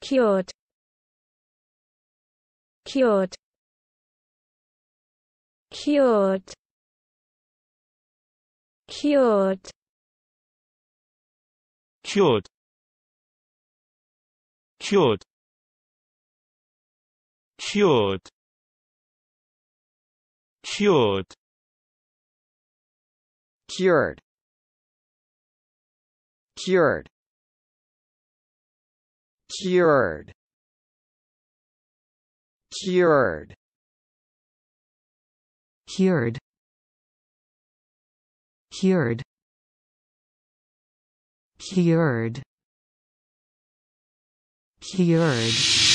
cured cured cured cured cured cured cured cured cured cured cured cured cured cured cured cured